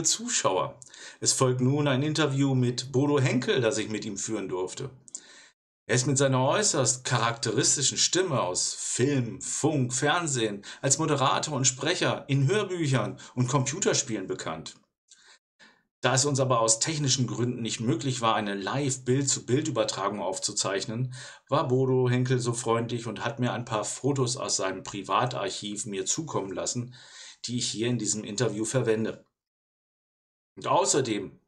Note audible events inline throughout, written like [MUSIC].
liebe Zuschauer. Es folgt nun ein Interview mit Bodo Henkel, das ich mit ihm führen durfte. Er ist mit seiner äußerst charakteristischen Stimme aus Film, Funk, Fernsehen, als Moderator und Sprecher in Hörbüchern und Computerspielen bekannt. Da es uns aber aus technischen Gründen nicht möglich war, eine Live-Bild-zu-Bild-Übertragung aufzuzeichnen, war Bodo Henkel so freundlich und hat mir ein paar Fotos aus seinem Privatarchiv mir zukommen lassen, die ich hier in diesem Interview verwende. Und außerdem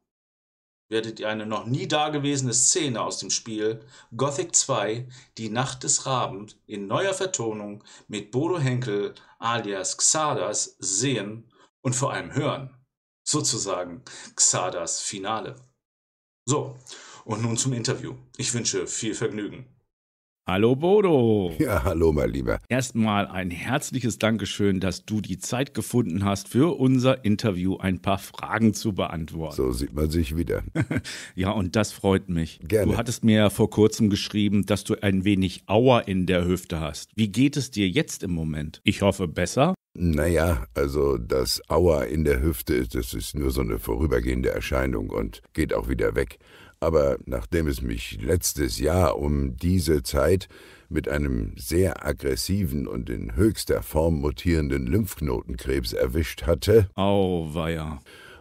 werdet ihr eine noch nie dagewesene Szene aus dem Spiel Gothic 2 Die Nacht des Raben in neuer Vertonung mit Bodo Henkel alias Xardas sehen und vor allem hören. Sozusagen Xardas Finale. So, und nun zum Interview. Ich wünsche viel Vergnügen. Hallo Bodo. Ja, hallo mein Lieber. Erstmal ein herzliches Dankeschön, dass du die Zeit gefunden hast, für unser Interview ein paar Fragen zu beantworten. So sieht man sich wieder. [LAUGHS] ja, und das freut mich. Gerne. Du hattest mir ja vor kurzem geschrieben, dass du ein wenig Auer in der Hüfte hast. Wie geht es dir jetzt im Moment? Ich hoffe besser. Naja, also das Auer in der Hüfte, das ist nur so eine vorübergehende Erscheinung und geht auch wieder weg aber nachdem es mich letztes Jahr um diese Zeit mit einem sehr aggressiven und in höchster Form mutierenden Lymphknotenkrebs erwischt hatte. Auweia.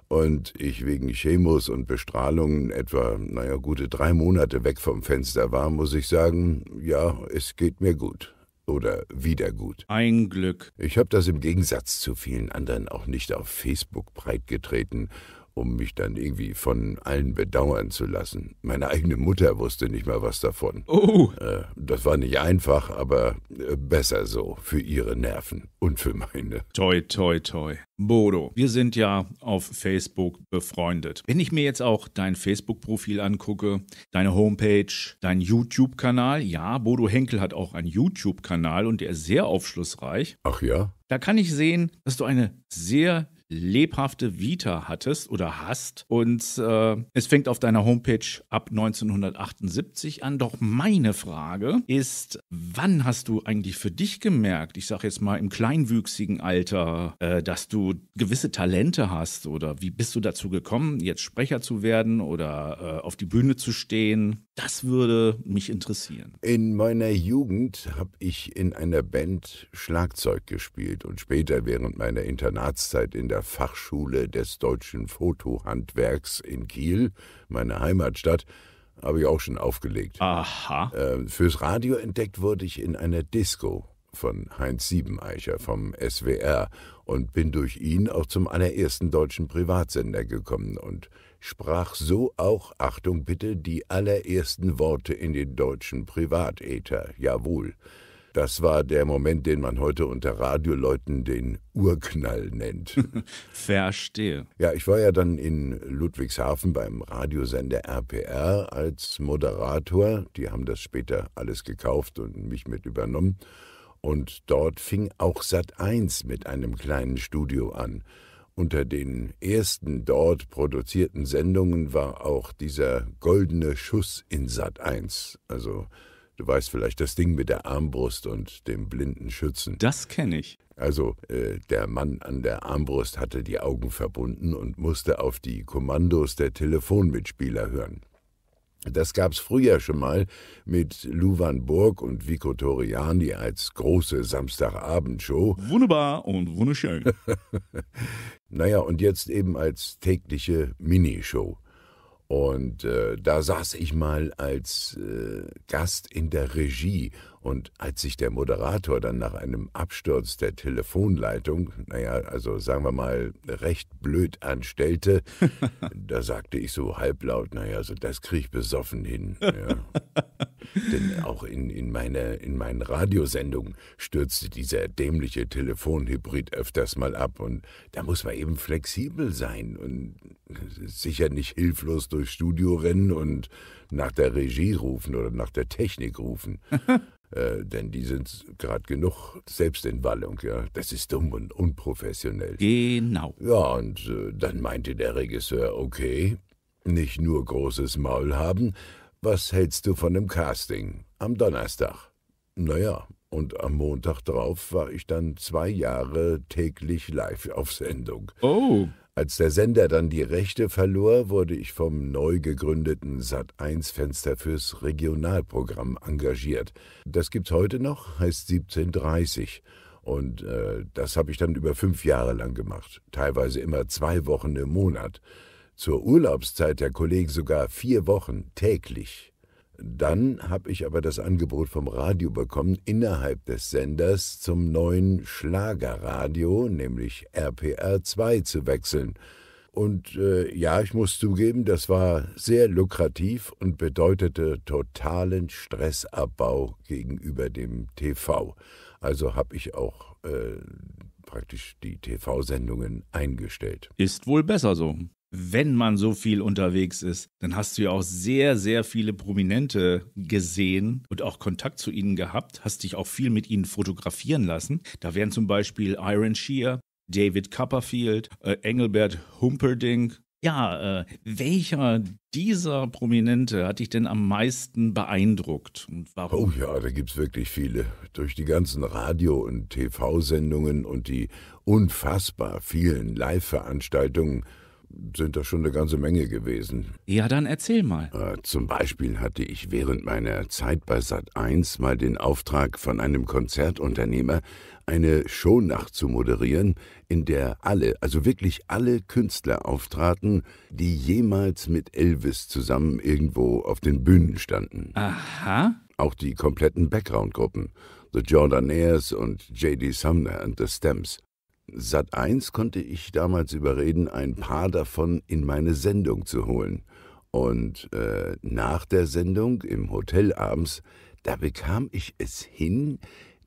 Und ich wegen Chemos und Bestrahlungen etwa, naja, gute drei Monate weg vom Fenster war, muss ich sagen, ja, es geht mir gut. Oder wieder gut. Ein Glück. Ich habe das im Gegensatz zu vielen anderen auch nicht auf Facebook breitgetreten um mich dann irgendwie von allen bedauern zu lassen. Meine eigene Mutter wusste nicht mal was davon. Oh. Äh, das war nicht einfach, aber äh, besser so für ihre Nerven und für meine. Toi, toi, toi. Bodo, wir sind ja auf Facebook befreundet. Wenn ich mir jetzt auch dein Facebook-Profil angucke, deine Homepage, dein YouTube-Kanal, ja, Bodo Henkel hat auch einen YouTube-Kanal und der ist sehr aufschlussreich. Ach ja? Da kann ich sehen, dass du eine sehr lebhafte Vita hattest oder hast. Und äh, es fängt auf deiner Homepage ab 1978 an. Doch meine Frage ist, wann hast du eigentlich für dich gemerkt, ich sage jetzt mal im kleinwüchsigen Alter, äh, dass du gewisse Talente hast oder wie bist du dazu gekommen, jetzt Sprecher zu werden oder äh, auf die Bühne zu stehen? Das würde mich interessieren. In meiner Jugend habe ich in einer Band Schlagzeug gespielt und später während meiner Internatszeit in der der Fachschule des deutschen Fotohandwerks in Kiel, meine Heimatstadt, habe ich auch schon aufgelegt. Aha. Äh, fürs Radio entdeckt wurde ich in einer Disco von Heinz Siebeneicher vom SWR und bin durch ihn auch zum allerersten deutschen Privatsender gekommen und sprach so auch, Achtung bitte, die allerersten Worte in den deutschen Privatäther, jawohl. Das war der Moment, den man heute unter Radioleuten den Urknall nennt. [LAUGHS] Verstehe. Ja, ich war ja dann in Ludwigshafen beim Radiosender RPR als Moderator. Die haben das später alles gekauft und mich mit übernommen. Und dort fing auch Sat 1 mit einem kleinen Studio an. Unter den ersten dort produzierten Sendungen war auch dieser goldene Schuss in Sat 1, also Du weißt vielleicht das Ding mit der Armbrust und dem blinden Schützen. Das kenne ich. Also äh, der Mann an der Armbrust hatte die Augen verbunden und musste auf die Kommandos der Telefonmitspieler hören. Das gab's früher schon mal mit Luvan Burg und Vico Toriani als große Samstagabendshow. Wunderbar und wunderschön. [LAUGHS] naja, und jetzt eben als tägliche Minishow. Und äh, da saß ich mal als äh, Gast in der Regie und als sich der Moderator dann nach einem Absturz der Telefonleitung, naja, also sagen wir mal, recht blöd anstellte, [LAUGHS] da sagte ich so halblaut, naja, so also das kriege ich besoffen hin. Ja. [LAUGHS] Denn auch in, in, meine, in meinen Radiosendungen stürzte dieser dämliche Telefonhybrid öfters mal ab. Und da muss man eben flexibel sein und sicher nicht hilflos durchs Studio rennen und nach der Regie rufen oder nach der Technik rufen. [LAUGHS] Äh, denn die sind gerade genug selbst in Wallung. Ja? Das ist dumm und unprofessionell. Genau. Ja, und äh, dann meinte der Regisseur, okay, nicht nur großes Maul haben, was hältst du von dem Casting am Donnerstag? Naja, und am Montag drauf war ich dann zwei Jahre täglich live auf Sendung. Oh, als der Sender dann die Rechte verlor, wurde ich vom neu gegründeten Sat1-Fenster fürs Regionalprogramm engagiert. Das gibt's heute noch, heißt 1730. Und äh, das habe ich dann über fünf Jahre lang gemacht, teilweise immer zwei Wochen im Monat. Zur Urlaubszeit der Kollegen sogar vier Wochen täglich. Dann habe ich aber das Angebot vom Radio bekommen, innerhalb des Senders zum neuen Schlagerradio, nämlich RPR 2, zu wechseln. Und äh, ja, ich muss zugeben, das war sehr lukrativ und bedeutete totalen Stressabbau gegenüber dem TV. Also habe ich auch äh, praktisch die TV-Sendungen eingestellt. Ist wohl besser so wenn man so viel unterwegs ist, dann hast du ja auch sehr, sehr viele Prominente gesehen und auch Kontakt zu ihnen gehabt, hast dich auch viel mit ihnen fotografieren lassen. Da wären zum Beispiel Iron Shear, David Copperfield, äh, Engelbert Humperdinck. Ja, äh, welcher dieser Prominente hat dich denn am meisten beeindruckt und warum? Oh ja, da gibt's wirklich viele. Durch die ganzen Radio- und TV-Sendungen und die unfassbar vielen Live-Veranstaltungen sind das schon eine ganze Menge gewesen. Ja, dann erzähl mal. Äh, zum Beispiel hatte ich während meiner Zeit bei Sat1 mal den Auftrag von einem Konzertunternehmer, eine Shownacht zu moderieren, in der alle, also wirklich alle Künstler auftraten, die jemals mit Elvis zusammen irgendwo auf den Bühnen standen. Aha. Auch die kompletten Background-Gruppen. The Jordanaires und J.D. Sumner and the Stamps. Sat1 konnte ich damals überreden, ein paar davon in meine Sendung zu holen. Und äh, nach der Sendung im Hotel abends, da bekam ich es hin,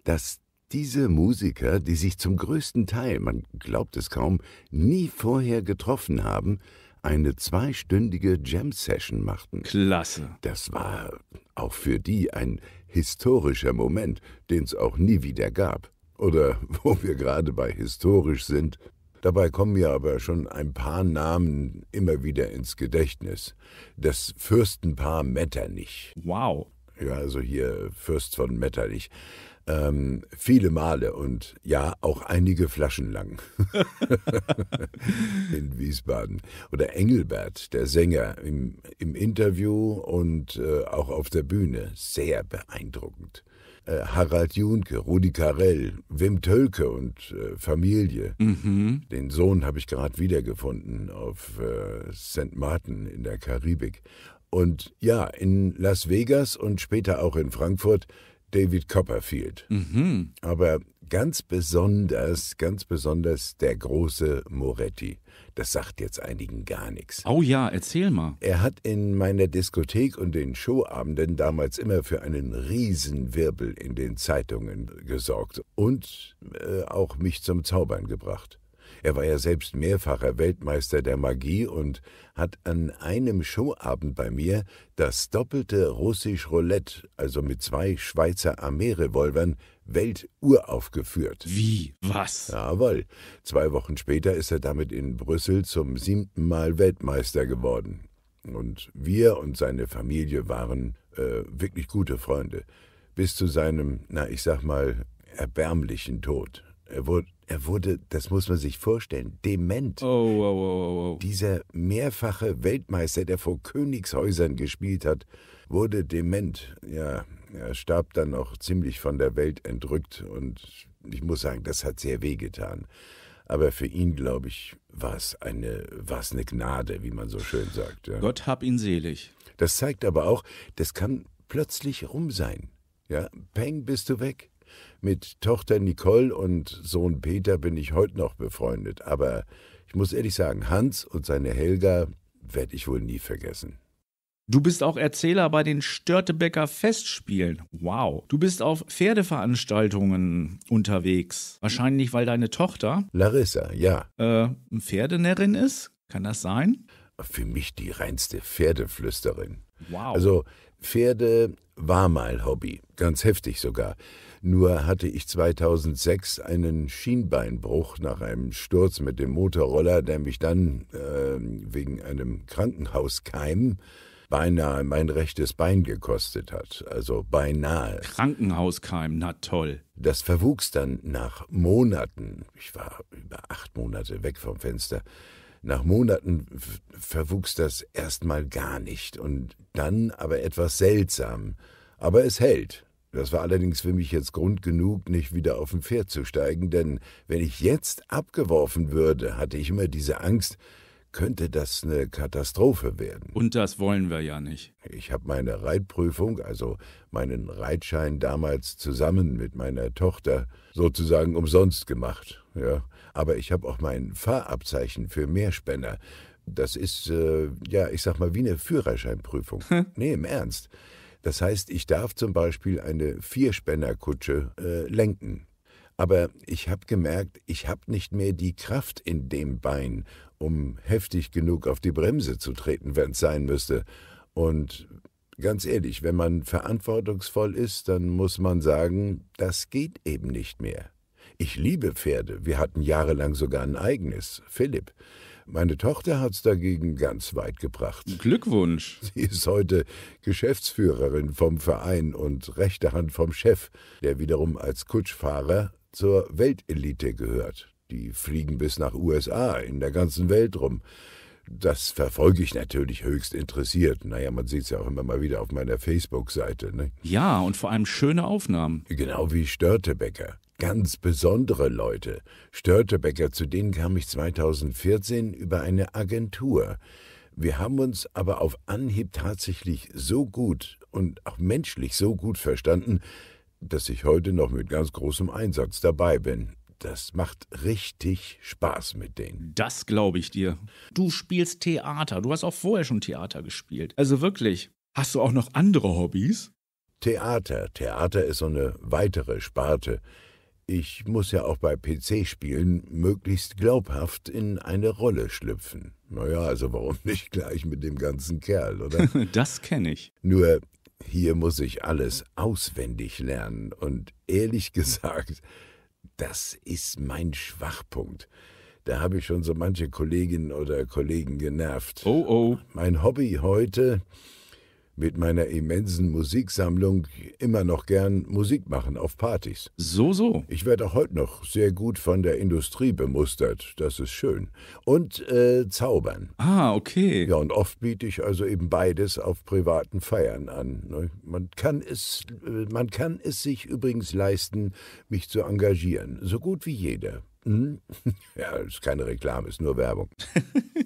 dass diese Musiker, die sich zum größten Teil, man glaubt es kaum, nie vorher getroffen haben, eine zweistündige Jam-Session machten. Klasse. Das war auch für die ein historischer Moment, den es auch nie wieder gab. Oder [LAUGHS] wo wir gerade bei historisch sind, dabei kommen mir aber schon ein paar Namen immer wieder ins Gedächtnis. Das Fürstenpaar Metternich. Wow. Ja, also hier Fürst von Metternich. Ähm, viele Male und ja, auch einige Flaschen lang. [LAUGHS] in Wiesbaden. Oder Engelbert, der Sänger, im, im Interview und äh, auch auf der Bühne. Sehr beeindruckend äh, Harald Junke, Rudi Carell, Wim Tölke und äh, Familie. Mhm. Den Sohn habe ich gerade wiedergefunden auf äh, St. Martin in der Karibik. Und ja, in Las Vegas und später auch in Frankfurt David Copperfield. Mhm. Aber ganz besonders, ganz besonders der große Moretti. Das sagt jetzt einigen gar nichts. Oh ja, erzähl mal. Er hat in meiner Diskothek und den Showabenden damals immer für einen Riesenwirbel in den Zeitungen gesorgt und äh, auch mich zum Zaubern gebracht. Er war ja selbst mehrfacher Weltmeister der Magie und hat an einem Showabend bei mir das doppelte russisch Roulette, also mit zwei Schweizer Armeerevolvern, Weltuhr aufgeführt. Wie? Was? Jawohl. Zwei Wochen später ist er damit in Brüssel zum siebten Mal Weltmeister geworden. Und wir und seine Familie waren äh, wirklich gute Freunde. Bis zu seinem, na ich sag mal, erbärmlichen Tod. Er wurde er wurde, das muss man sich vorstellen, dement. Oh, oh, oh, Dieser mehrfache Weltmeister, der vor Königshäusern gespielt hat, wurde dement. Ja, er starb dann auch ziemlich von der Welt entrückt und ich muss sagen, das hat sehr wehgetan. Aber für ihn, glaube ich, war es eine, eine Gnade, wie man so schön sagt. Ja. Gott hab ihn selig. Das zeigt aber auch, das kann plötzlich rum sein. Ja, peng, bist du weg. Mit Tochter Nicole und Sohn Peter bin ich heute noch befreundet, aber ich muss ehrlich sagen, Hans und seine Helga werde ich wohl nie vergessen. Du bist auch Erzähler bei den Störtebecker Festspielen. Wow. Du bist auf Pferdeveranstaltungen unterwegs. Wahrscheinlich, weil deine Tochter. Larissa, ja. Äh, Pferdenärrin ist? Kann das sein? Für mich die reinste Pferdeflüsterin. Wow. Also, Pferde war mal Hobby. Ganz heftig sogar. Nur hatte ich 2006 einen Schienbeinbruch nach einem Sturz mit dem Motorroller, der mich dann äh, wegen einem Krankenhauskeim beinahe mein rechtes Bein gekostet hat. Also beinahe. Krankenhauskeim, na toll. Das verwuchs dann nach Monaten. Ich war über acht Monate weg vom Fenster. Nach Monaten verwuchs das erstmal gar nicht und dann aber etwas seltsam. Aber es hält. Das war allerdings für mich jetzt Grund genug, nicht wieder auf ein Pferd zu steigen, denn wenn ich jetzt abgeworfen würde, hatte ich immer diese Angst, könnte das eine Katastrophe werden. Und das wollen wir ja nicht. Ich habe meine Reitprüfung, also meinen Reitschein damals zusammen mit meiner Tochter sozusagen umsonst gemacht. Ja. Aber ich habe auch mein Fahrabzeichen für Mehrspänner. Das ist, äh, ja, ich sag mal, wie eine Führerscheinprüfung. [LAUGHS] nee, im Ernst. Das heißt, ich darf zum Beispiel eine Vierspännerkutsche äh, lenken. Aber ich habe gemerkt, ich habe nicht mehr die Kraft in dem Bein, um heftig genug auf die Bremse zu treten, wenn es sein müsste. Und ganz ehrlich, wenn man verantwortungsvoll ist, dann muss man sagen, das geht eben nicht mehr. Ich liebe Pferde, wir hatten jahrelang sogar ein eigenes, Philipp. Meine Tochter hat's dagegen ganz weit gebracht. Glückwunsch. Sie ist heute Geschäftsführerin vom Verein und rechte Hand vom Chef, der wiederum als Kutschfahrer zur Weltelite gehört. Die fliegen bis nach USA, in der ganzen Welt rum. Das verfolge ich natürlich höchst interessiert. Naja, man sieht es ja auch immer mal wieder auf meiner Facebook-Seite. Ne? Ja, und vor allem schöne Aufnahmen. Genau wie Störtebecker ganz besondere Leute. Störtebecker, zu denen kam ich 2014 über eine Agentur. Wir haben uns aber auf Anhieb tatsächlich so gut und auch menschlich so gut verstanden, dass ich heute noch mit ganz großem Einsatz dabei bin. Das macht richtig Spaß mit denen. Das glaube ich dir. Du spielst Theater. Du hast auch vorher schon Theater gespielt. Also wirklich. Hast du auch noch andere Hobbys? Theater. Theater ist so eine weitere Sparte ich muss ja auch bei PC-Spielen möglichst glaubhaft in eine Rolle schlüpfen. Naja, also warum [LAUGHS] nicht gleich mit dem ganzen Kerl, oder? [LAUGHS] das kenne ich. Nur hier muss ich alles auswendig lernen und ehrlich [LAUGHS] gesagt, das ist mein Schwachpunkt. Da habe ich schon so manche Kolleginnen oder Kollegen genervt. Oh oh. Mein Hobby heute mit meiner immensen Musiksammlung immer noch gern Musik machen auf Partys. So, so. Ich werde auch heute noch sehr gut von der Industrie bemustert. Das ist schön. Und äh, zaubern. Ah, okay. Ja, und oft biete ich also eben beides auf privaten Feiern an. Ne? Man kann es, äh, man kann es sich übrigens leisten, mich zu engagieren. So gut wie jeder. Hm? [LAUGHS] Ja, ist keine Reklame, ist nur Werbung.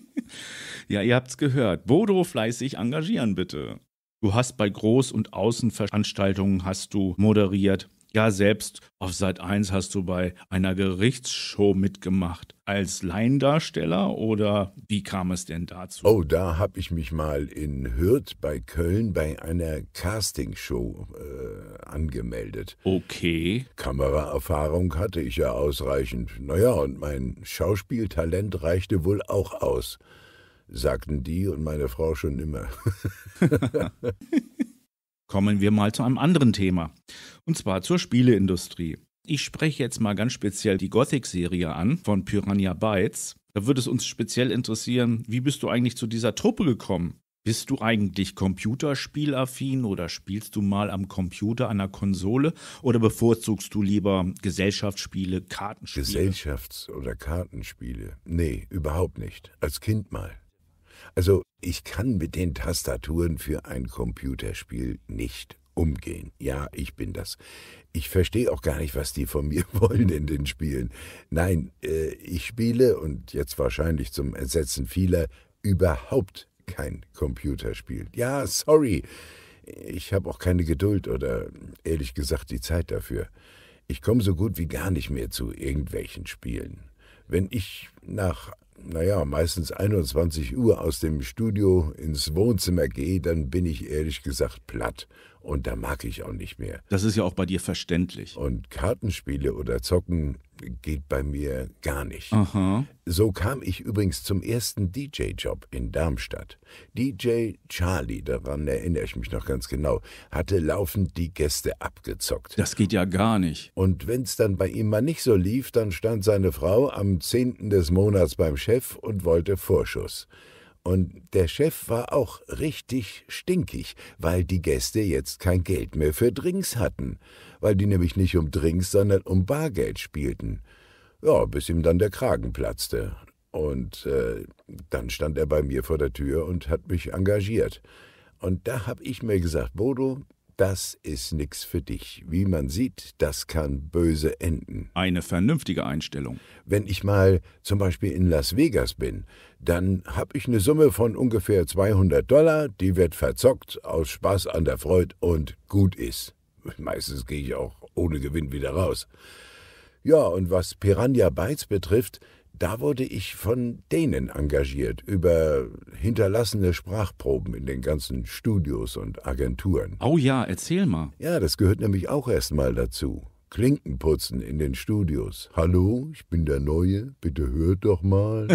[LAUGHS] ja, ihr habt's gehört. Bodo fleißig engagieren, bitte. Du hast bei Groß- und Außenveranstaltungen hast du moderiert. Ja, selbst auf Sat 1 hast du bei einer Gerichtsshow mitgemacht. Als Laiendarsteller oder wie kam es denn dazu? Oh, da habe ich mich mal in Hürth bei Köln bei einer Castingshow äh, angemeldet. Okay. Kameraerfahrung hatte ich ja ausreichend. Naja, und mein Schauspieltalent reichte wohl auch aus sagten die und meine Frau schon immer. [LAUGHS] Kommen wir mal zu einem anderen Thema, und zwar zur Spieleindustrie. Ich spreche jetzt mal ganz speziell die Gothic-Serie an von Piranha Bytes. Da würde es uns speziell interessieren, wie bist du eigentlich zu dieser Truppe gekommen? Bist du eigentlich computerspielaffin oder spielst du mal am Computer, an einer Konsole oder bevorzugst du lieber Gesellschaftsspiele, Kartenspiele? Gesellschafts- oder Kartenspiele? Nee, überhaupt nicht. Als Kind mal. Also ich kann mit den Tastaturen für ein Computerspiel nicht umgehen. Ja, ich bin das. Ich verstehe auch gar nicht, was die von mir [LAUGHS] wollen in den Spielen. Nein, äh, ich spiele, und jetzt wahrscheinlich zum Entsetzen vieler, überhaupt kein Computerspiel. Ja, sorry. Ich habe auch keine Geduld oder ehrlich gesagt die Zeit dafür. Ich komme so gut wie gar nicht mehr zu irgendwelchen Spielen. Wenn ich nach naja, meistens 21 Uhr aus dem Studio ins Wohnzimmer gehe, dann bin ich ehrlich gesagt platt. Und da mag ich auch nicht mehr. Das ist ja auch bei dir verständlich. Und Kartenspiele oder Zocken geht bei mir gar nicht. Aha. So kam ich übrigens zum ersten DJ-Job in Darmstadt. DJ Charlie, daran erinnere ich mich noch ganz genau, hatte laufend die Gäste abgezockt. Das geht ja gar nicht. Und wenn es dann bei ihm mal nicht so lief, dann stand seine Frau am 10. des Monats beim Chef und wollte Vorschuss. Und der Chef war auch richtig stinkig, weil die Gäste jetzt kein Geld mehr für Drinks hatten, weil die nämlich nicht um Drinks, sondern um Bargeld spielten. Ja, bis ihm dann der Kragen platzte. Und äh, dann stand er bei mir vor der Tür und hat mich engagiert. Und da hab ich mir gesagt, Bodo, das ist nix für dich. Wie man sieht, das kann böse enden. Eine vernünftige Einstellung. Wenn ich mal zum Beispiel in Las Vegas bin, dann hab ich eine Summe von ungefähr 200 Dollar, die wird verzockt, aus Spaß an der Freude und gut ist. Meistens gehe ich auch ohne Gewinn wieder raus. Ja, und was Piranha Bytes betrifft, da wurde ich von denen engagiert über hinterlassene Sprachproben in den ganzen Studios und Agenturen. Oh ja, erzähl mal. Ja, das gehört nämlich auch erstmal dazu. Klinkenputzen in den Studios. Hallo, ich bin der Neue, bitte hört doch mal.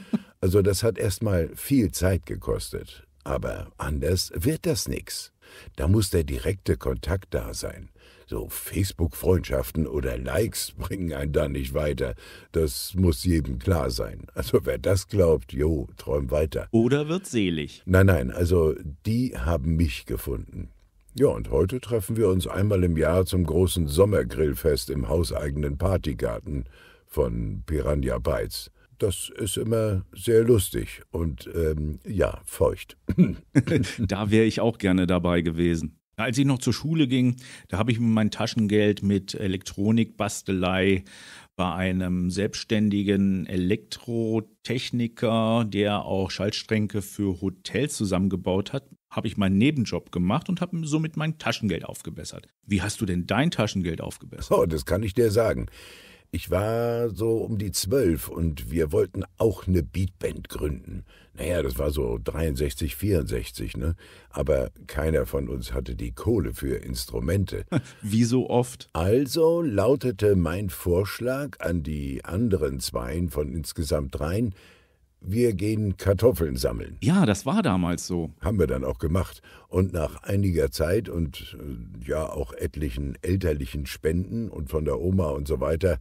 [LAUGHS] also das hat erstmal viel Zeit gekostet. Aber anders wird das nichts. Da muss der direkte Kontakt da sein. So Facebook-Freundschaften oder Likes [LAUGHS] bringen einen da nicht weiter. Das muss jedem klar sein. Also wer das glaubt, jo, träum weiter. Oder wird selig. Nein, nein, also die haben mich gefunden. Ja, und heute treffen wir uns einmal im Jahr zum großen Sommergrillfest im hauseigenen Partygarten von Piranha Beiz. Das ist immer sehr lustig und ähm, ja, feucht. [LAUGHS] [LAUGHS] da wäre ich auch gerne dabei gewesen. Als ich noch zur Schule ging, da habe ich mir mein Taschengeld mit Elektronikbastelei bei einem selbstständigen Elektrotechniker, der auch Schaltstränke für Hotels zusammengebaut hat, habe ich meinen Nebenjob gemacht und habe somit mein Taschengeld aufgebessert. Wie hast du denn dein Taschengeld aufgebessert? Oh, das kann ich dir sagen. Ich war so um die zwölf und wir wollten auch eine Beatband gründen. Naja, das war so 63, 64, ne? Aber keiner von uns hatte die Kohle für Instrumente. [LAUGHS] Wie so oft? Also lautete mein Vorschlag an die anderen Zweien von insgesamt dreien, wir gehen Kartoffeln sammeln. Ja, das war damals so. Haben wir dann auch gemacht. Und nach einiger Zeit und äh, ja auch etlichen elterlichen Spenden und von der Oma und so weiter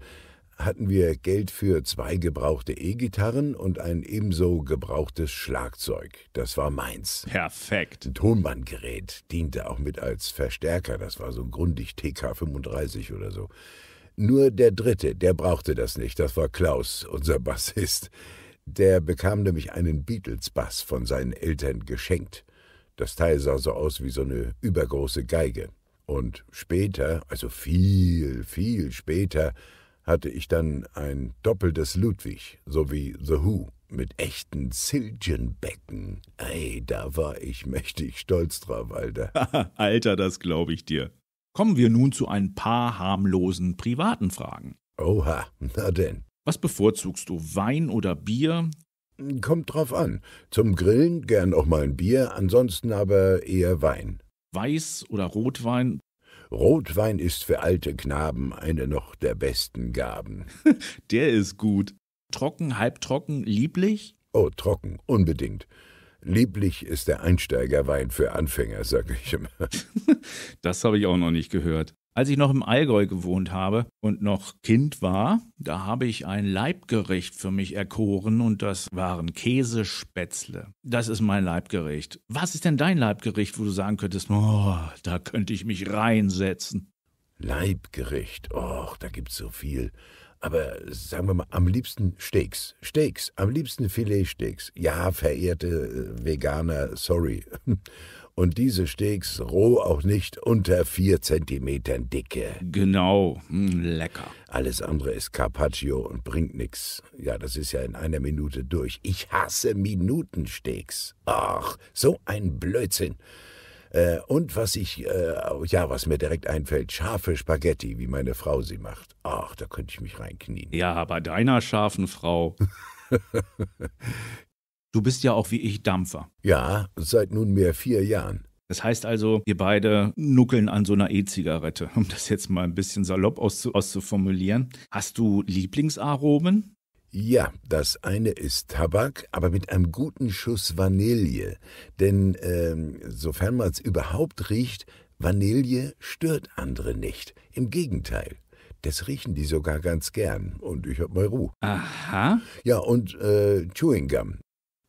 hatten wir Geld für zwei gebrauchte E-Gitarren und ein ebenso gebrauchtes Schlagzeug. Das war meins. Perfekt. Ein Tonbandgerät diente auch mit als Verstärker. Das war so grundig TK35 oder so. Nur der Dritte, der brauchte das nicht. Das war Klaus, unser Bassist. Der bekam nämlich einen Beatles-Bass von seinen Eltern geschenkt. Das Teil sah so aus wie so eine übergroße Geige. Und später, also viel, viel später, hatte ich dann ein doppeltes Ludwig, sowie The Who, mit echten Zildjian-Becken. Ey, da war ich [LAUGHS] mächtig stolz drauf, Alter. [LAUGHS] Alter, das glaube ich dir. Kommen wir nun zu ein paar harmlosen privaten Fragen. Oha, na denn. Was bevorzugst du, Wein oder Bier? Kommt drauf an. Zum Grillen gern auch mal ein Bier, ansonsten aber eher Wein. Weiß oder Rotwein? Rotwein ist für alte Knaben eine noch der besten Gaben. [LAUGHS] der ist gut. Trocken, halbtrocken, lieblich? Oh, trocken, unbedingt. Lieblich ist der Einsteigerwein für Anfänger, sage ich immer. [LAUGHS] das habe ich auch noch nicht gehört. Als ich noch im Allgäu gewohnt habe und noch Kind war, da habe ich ein Leibgericht für mich erkoren und das waren Käsespätzle. Das ist mein Leibgericht. Was ist denn dein Leibgericht, wo du sagen könntest, oh, da könnte ich mich reinsetzen? Leibgericht, och, da gibt's so viel. Aber sagen wir mal, am liebsten Steaks. Steaks, am liebsten Filetsteaks. Ja, verehrte äh, Veganer, sorry. [LAUGHS] und diese Steaks roh auch nicht unter 4 cm Dicke. Genau, mm, lecker. Alles andere ist Carpaccio und bringt nichts. Ja, das ist ja in einer Minute durch. Ich hasse Minutensteaks. Ach, so ein Blödsinn. Äh, und was ich, äh, ja, was mir direkt einfällt, scharfe Spaghetti, wie meine Frau sie macht. Ach, da könnte ich mich reinknien. Ja, bei deiner scharfen Frau. [LAUGHS] Du bist ja auch wie ich Dampfer. Ja, seit nunmehr vier Jahren. Das heißt also, wir beide nuckeln an so einer E-Zigarette, um das jetzt mal ein bisschen salopp auszu auszuformulieren. Hast du Lieblingsaromen? Ja, das eine ist Tabak, aber mit einem guten Schuss Vanille. Denn ähm, sofern man es überhaupt riecht, Vanille stört andere nicht. Im Gegenteil. Das riechen die sogar ganz gern. Und ich hab mal Ruhe. Aha. Ja, und äh, Chewing Gum.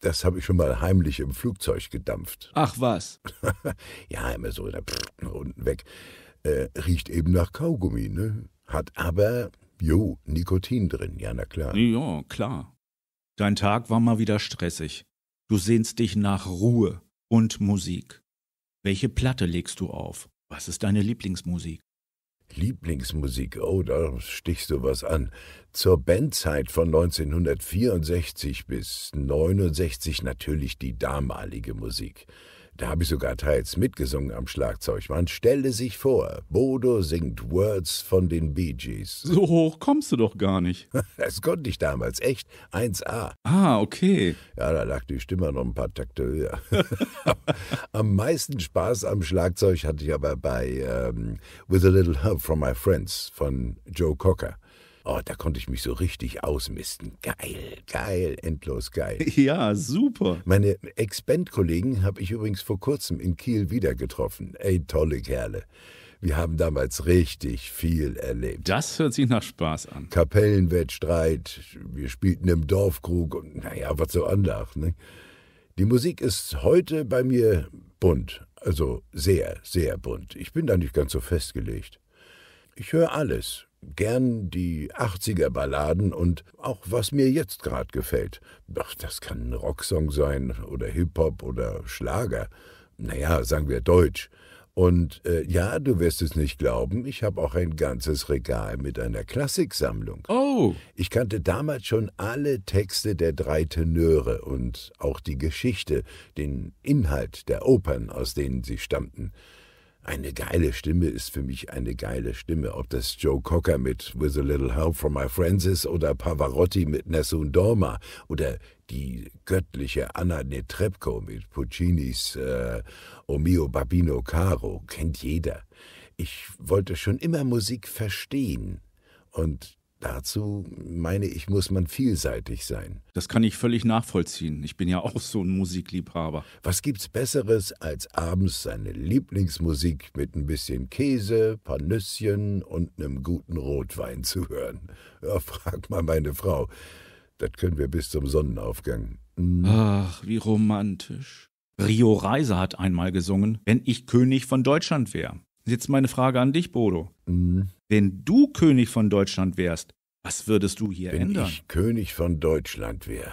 Das habe ich schon mal heimlich im Flugzeug gedampft. Ach was. [LAUGHS] ja, immer so da unten weg. Äh, riecht eben nach Kaugummi, ne? Hat aber, jo, Nikotin drin, ja, na klar. Ja, klar. Dein Tag war mal wieder stressig. Du sehnst dich nach Ruhe und Musik. Welche Platte legst du auf? Was ist deine Lieblingsmusik? Lieblingsmusik, oh, da stichst du was an. Zur Bandzeit von 1964 bis 69 natürlich die damalige Musik. Da habe ich sogar teils mitgesungen am Schlagzeug. Man stelle sich vor, Bodo singt Words von den Bee Gees. So hoch kommst du doch gar nicht. [LAUGHS] Das konnte ich damals, echt. 1A. Ah, okay. Ja, da lag die Stimme noch ein paar Takte höher. [LAUGHS] am meisten Spaß am Schlagzeug hatte ich aber bei ähm, With a Little Help from My Friends von Joe Cocker. Oh, da konnte ich mich so richtig ausmisten. Geil, geil, endlos geil. [LAUGHS] Ja, super. Meine Ex-Band-Kollegen habe ich übrigens vor kurzem in Kiel wieder getroffen. Ey, tolle Kerle. Wir haben damals richtig viel erlebt. Das hört sich nach Spaß an. Kapellenwettstreit, wir spielten im Dorfkrug und naja, was so andacht. Ne? Die Musik ist heute bei mir bunt, also sehr, sehr bunt. Ich bin da nicht ganz so festgelegt. Ich höre alles gern die 80er-Balladen und auch was mir jetzt gerade gefällt. Ach, das kann ein Rocksong sein oder Hip-Hop oder Schlager. Naja, sagen wir Deutsch. Und äh, ja, du wirst es nicht glauben, ich habe auch ein ganzes Regal mit einer Klassiksammlung. Oh! Ich kannte damals schon alle Texte der drei Tenöre und auch die Geschichte, den Inhalt der Opern, aus denen sie stammten. Eine geile Stimme ist für mich eine geile Stimme. Ob das Joe Cocker mit With a Little Help from My Friends ist oder Pavarotti mit Nessun Dorma oder die göttliche Anna Netrebko mit Puccinis äh, O mio Babino Caro kennt jeder. Ich wollte schon immer Musik verstehen und Dazu meine ich, muss man vielseitig sein. Das kann ich völlig nachvollziehen. Ich bin ja auch so ein Musikliebhaber. Was gibt's Besseres, als abends seine Lieblingsmusik mit ein bisschen Käse, paar Nüsschen und einem guten Rotwein zu hören? Ja, frag mal meine Frau. Das können wir bis zum Sonnenaufgang. Hm. Ach, wie romantisch. Rio Reiser hat einmal gesungen, wenn ich König von Deutschland wäre. Jetzt meine Frage an dich, Bodo. Mhm. Wenn du König von Deutschland wärst, was würdest du hier Wenn ändern? Wenn ich König von Deutschland wäre.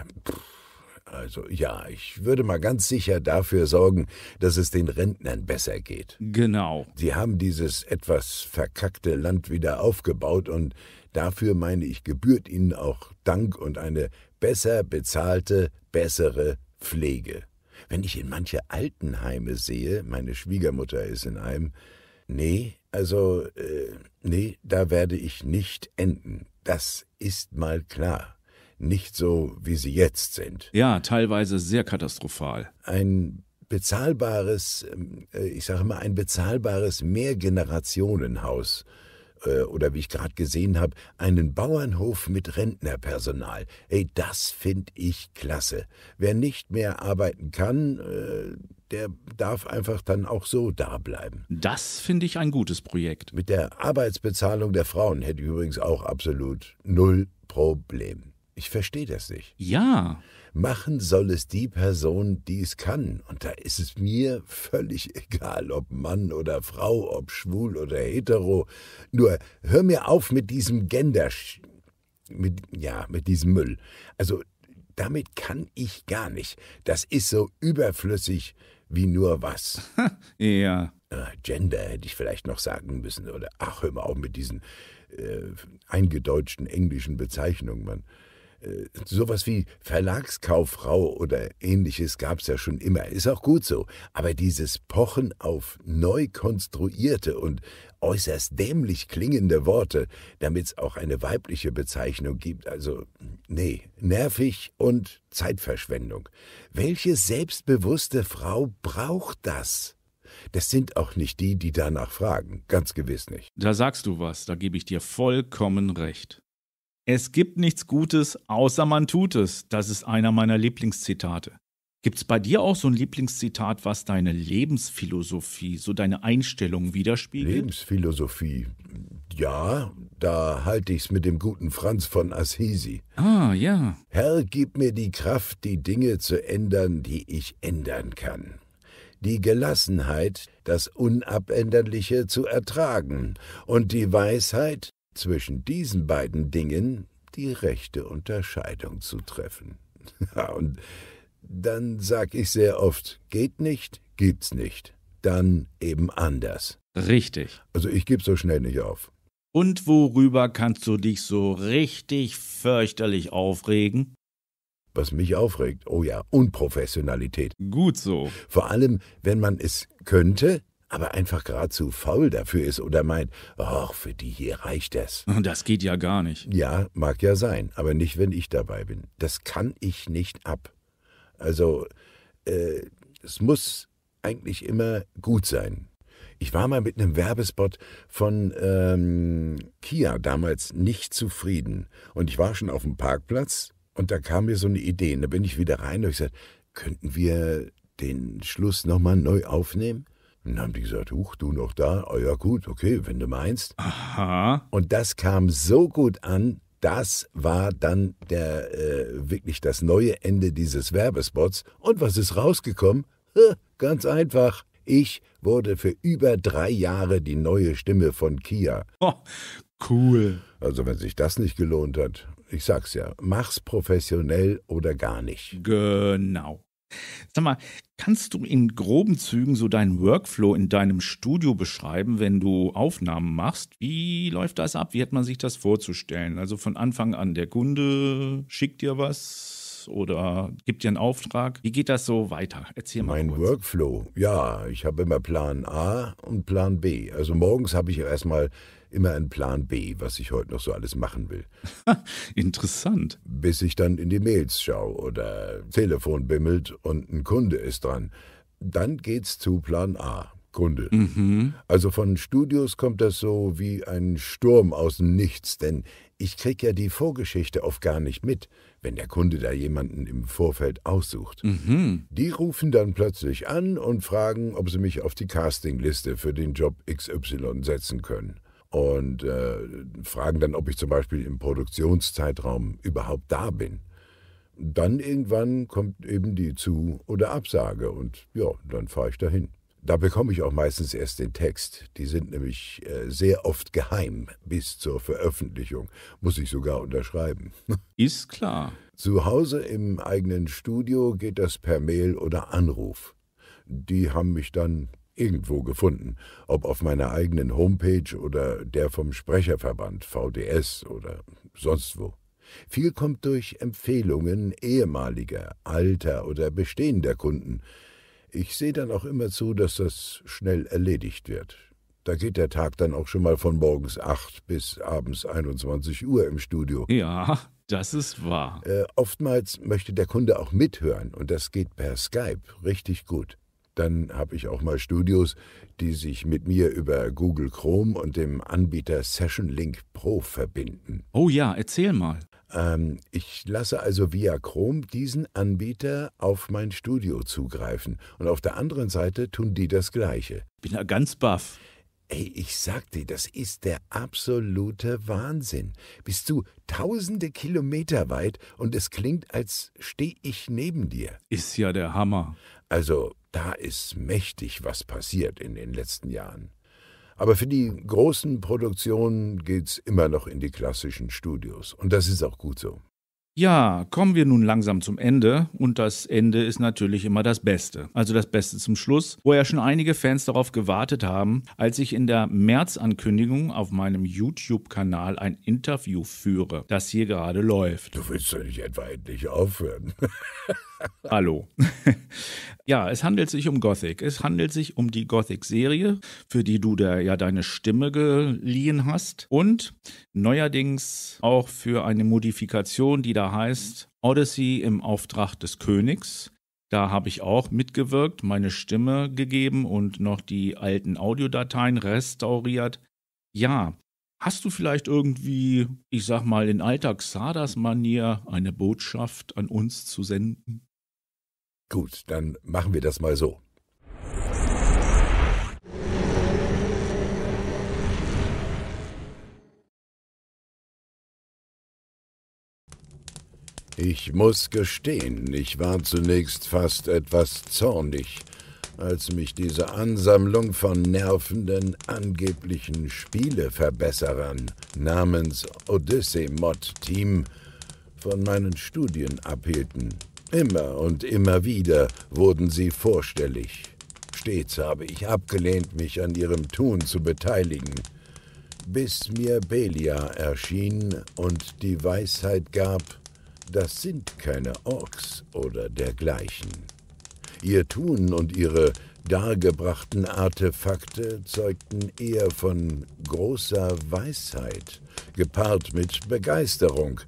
Also ja, ich würde mal ganz sicher dafür sorgen, dass es den Rentnern besser geht. Genau. Sie haben dieses etwas verkackte Land wieder aufgebaut und dafür meine ich gebührt ihnen auch Dank und eine besser bezahlte, bessere Pflege. Wenn ich in manche Altenheime sehe, meine Schwiegermutter ist in einem, nee, also, äh, nee, da werde ich nicht enden. Das ist mal klar. Nicht so, wie sie jetzt sind. Ja, teilweise sehr katastrophal. Ein bezahlbares, ähm, äh, ich sage mal, ein bezahlbares Mehrgenerationenhaus äh, oder wie ich gerade gesehen habe, einen Bauernhof mit Rentnerpersonal. Ey, das finde ich klasse. Wer nicht mehr arbeiten kann, äh, der darf einfach dann auch so da bleiben. Das finde ich ein gutes Projekt. Mit der Arbeitsbezahlung der Frauen hätte ich übrigens auch absolut null Problem. Ich verstehe das nicht. Ja. Machen soll es die Person, die es kann. Und da ist es mir völlig [LAUGHS] egal, ob Mann oder Frau, ob schwul oder hetero. Nur hör mir auf mit diesem Gender, mit, ja, mit diesem Müll. Also damit kann ich gar nicht. Das ist so überflüssig wie nur was. [LAUGHS] ja. Ah, Gender hätte ich vielleicht noch sagen müssen. Oder ach, hör mal auf mit diesen äh, eingedeutschten englischen Bezeichnungen, Mann. Äh, sowas wie Verlagskauffrau oder ähnliches gab es ja schon immer, ist auch gut so. Aber dieses Pochen auf neu konstruierte und äußerst dämlich klingende Worte, damit es auch eine weibliche Bezeichnung gibt, also nee, nervig und Zeitverschwendung. Welche selbstbewusste Frau braucht das? Das sind auch nicht die, die danach fragen, ganz gewiss nicht. Da sagst du was, da gebe ich dir vollkommen recht. Es gibt nichts Gutes, außer man tut es. Das ist einer meiner Lieblingszitate. Gibt es bei dir auch so ein Lieblingszitat, was deine Lebensphilosophie, so deine Einstellung widerspiegelt? Lebensphilosophie. Ja, da halte ich's mit dem guten Franz von Assisi. Ah, ja. Herr, gib mir die Kraft, die Dinge zu ändern, die ich ändern kann die Gelassenheit, das Unabänderliche zu ertragen und die Weisheit, zwischen diesen beiden Dingen die rechte Unterscheidung zu treffen. [LAUGHS] Ja, und dann sag ich sehr oft, geht nicht, gibt's nicht. Dann eben anders. Richtig. Also ich gebe so schnell nicht auf. Und worüber kannst du dich so richtig fürchterlich aufregen? Was mich aufregt, oh ja, Unprofessionalität. Gut so. Vor allem, wenn man es könnte, aber einfach geradezu faul dafür ist oder meint, ach, für die hier reicht das. [LAUGHS] Das geht ja gar nicht. Ja, mag ja sein, aber nicht, wenn ich dabei bin. Das kann ich nicht ab. Also, äh, es muss eigentlich immer gut sein. Ich war mal mit einem Werbespot von ähm, Kia damals nicht zufrieden. Und ich war schon auf dem Parkplatz und da kam mir so eine Idee. Und da bin ich wieder rein und ich sagte, könnten wir den Schluss nochmal neu aufnehmen? dann haben die gesagt, huch, du noch da? Oh ja, gut, okay, wenn du meinst. Aha. Und das kam so gut an, das war dann der, äh, wirklich das neue Ende dieses Werbespots. Und was ist rausgekommen? Ha, ganz einfach. Ich wurde für über drei Jahre die neue Stimme von Kia. Oh, cool. Also wenn sich das nicht gelohnt hat, ich sag's ja, mach's professionell oder gar nicht. Genau. Sag mal, kannst du in groben Zügen so deinen Workflow in deinem Studio beschreiben, wenn du Aufnahmen machst? Wie läuft das ab? Wie hat man sich das vorzustellen? Also von Anfang an, der Kunde schickt dir was oder gibt dir einen Auftrag. Wie geht das so weiter? Erzähl mal. Mein kurz. Workflow, ja, ich habe immer Plan A und Plan B. Also morgens habe ich erstmal immer einen Plan B, was ich heute noch so alles machen will. [LAUGHS] Interessant. Bis ich dann in die Mails schaue oder Telefon bimmelt und ein Kunde ist dran. Dann geht's zu Plan A. Kunde. Mhm. Also von Studios kommt das so wie ein Sturm aus dem Nichts, denn ich krieg ja die Vorgeschichte oft gar nicht mit, wenn der Kunde da jemanden im Vorfeld aussucht. Mhm. Die rufen dann plötzlich an und fragen, ob sie mich auf die Castingliste für den Job XY setzen können und äh, fragen dann, ob ich zum Beispiel im Produktionszeitraum überhaupt da bin. Dann irgendwann kommt eben die Zu- oder Absage und ja, dann fahre ich dahin. Da bekomme ich auch meistens erst den Text. Die sind nämlich äh, sehr oft geheim bis zur Veröffentlichung. Muss ich sogar unterschreiben. [LAUGHS] Ist klar. Zu Hause im eigenen Studio geht das per Mail oder Anruf. Die haben mich dann irgendwo gefunden, ob auf meiner eigenen Homepage oder der vom Sprecherverband VDS oder sonst wo. Viel kommt durch Empfehlungen ehemaliger, alter oder bestehender Kunden. Ich sehe dann auch immer zu, dass das schnell erledigt wird. Da geht der Tag dann auch schon mal von morgens 8 bis abends 21 Uhr im Studio. Ja, das ist wahr. Äh, oftmals möchte der Kunde auch mithören und das geht per Skype richtig gut. Dann habe ich auch mal Studios, die sich mit mir über Google Chrome und dem Anbieter Session Link Pro verbinden. Oh ja, erzähl mal. Ähm, ich lasse also via Chrome diesen Anbieter auf mein Studio zugreifen. Und auf der anderen Seite tun die das Gleiche. Bin ja ganz baff. Ey, ich sag dir, das ist der absolute Wahnsinn. Bist du tausende Kilometer weit und es klingt, als stehe ich neben dir. Ist ja der Hammer. Also, da ist mächtig was passiert in den letzten Jahren. Aber für die großen Produktionen geht's immer noch in die klassischen Studios. Und das ist auch gut so. Ja, kommen wir nun langsam zum Ende. Und das Ende ist natürlich immer das Beste. Also das Beste zum Schluss, wo ja schon einige Fans darauf gewartet haben, als ich in der März-Ankündigung auf meinem YouTube-Kanal ein Interview führe, das hier gerade läuft. Du willst doch nicht etwa endlich aufhören. [LAUGHS] [LAUGHS] Hallo. ja, es handelt sich um Gothic. Es handelt sich um die Gothic-Serie, für die du da ja deine Stimme geliehen hast. Und neuerdings auch für eine Modifikation, die da heißt Odyssey im Auftrag des Königs. Da habe ich auch mitgewirkt, meine Stimme gegeben und noch die alten Audiodateien restauriert. Ja, Hast du vielleicht irgendwie, ich sag mal, in alltags manier eine Botschaft an uns zu senden? Gut, dann machen wir das mal so. Ich muss gestehen, ich war zunächst fast etwas zornig, als mich diese Ansammlung von nervenden angeblichen Spieleverbesserern namens Odyssey Mod Team von meinen Studien abhielten. Immer und immer wieder wurden sie vorstellig. Stets habe ich abgelehnt, mich an ihrem Tun zu beteiligen, bis mir Belia erschien und die Weisheit gab, das sind keine Orks oder dergleichen. Ihr Tun und ihre dargebrachten Artefakte zeugten eher von großer Weisheit, gepaart mit Begeisterung,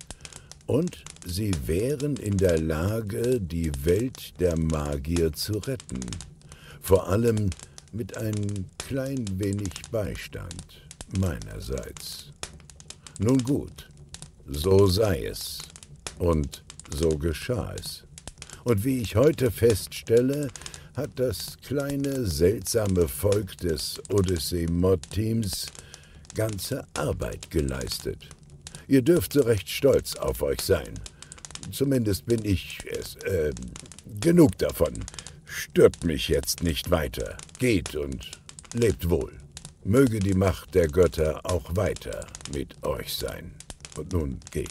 und sie wären in der Lage, die Welt der Magier zu retten. Vor allem mit ein klein wenig Beistand meinerseits. Nun gut, so sei es. Und so geschah es. Und wie ich heute feststelle, hat das kleine, seltsame Volk des Odyssey-Mod-Teams ganze Arbeit geleistet. Ihr dürft so recht stolz auf euch sein. Zumindest bin ich es. Äh, genug davon. Stört mich jetzt nicht weiter. Geht und lebt wohl. Möge die Macht der Götter auch weiter mit euch sein. Und nun geht.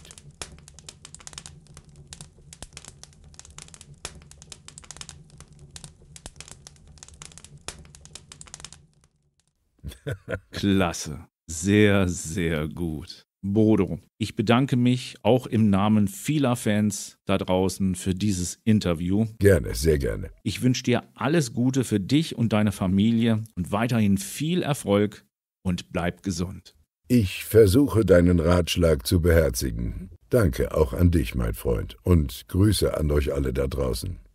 [LAUGHS] Klasse. Sehr, sehr gut. Bodo. Ich bedanke mich auch im Namen vieler Fans da draußen für dieses Interview. Gerne, sehr gerne. Ich wünsche dir alles Gute für dich und deine Familie und weiterhin viel Erfolg und bleib gesund. Ich versuche deinen Ratschlag zu beherzigen. Danke auch an dich, mein Freund, und Grüße an euch alle da draußen.